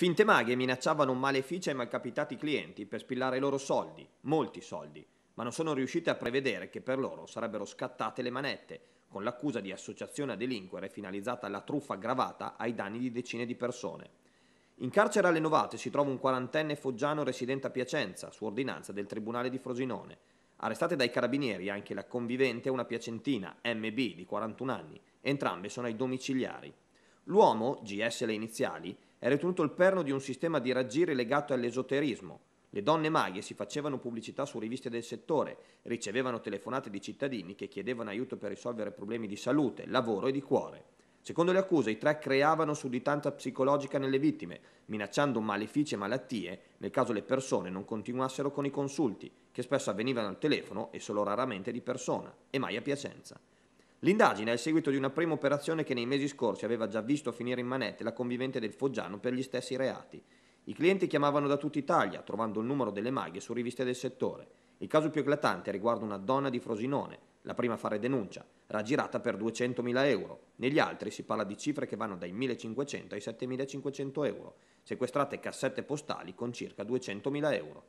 Finte maghe minacciavano un maleficio ai malcapitati clienti per spillare i loro soldi, molti soldi, ma non sono riuscite a prevedere che per loro sarebbero scattate le manette, con l'accusa di associazione a delinquere finalizzata alla truffa aggravata ai danni di decine di persone. In carcere alle Novate si trova un quarantenne foggiano residente a Piacenza, su ordinanza del Tribunale di Frosinone. Arrestate dai carabinieri anche la convivente e una piacentina, MB, di 41 anni. Entrambe sono ai domiciliari. L'uomo, GS le iniziali, è ritenuto il perno di un sistema di raggiri legato all'esoterismo. Le donne maghe si facevano pubblicità su riviste del settore, ricevevano telefonate di cittadini che chiedevano aiuto per risolvere problemi di salute, lavoro e di cuore. Secondo le accuse, i tre creavano sudditanza psicologica nelle vittime, minacciando malefici e malattie nel caso le persone non continuassero con i consulti, che spesso avvenivano al telefono e solo raramente di persona, e mai a Piacenza. L'indagine è il seguito di una prima operazione che nei mesi scorsi aveva già visto finire in manette la convivente del Foggiano per gli stessi reati. I clienti chiamavano da tutta Italia, trovando il numero delle maglie su riviste del settore. Il caso più eclatante riguarda una donna di Frosinone, la prima a fare denuncia, raggirata per 200.000 euro. Negli altri si parla di cifre che vanno dai 1.500 ai 7.500 euro, sequestrate cassette postali con circa 200.000 euro.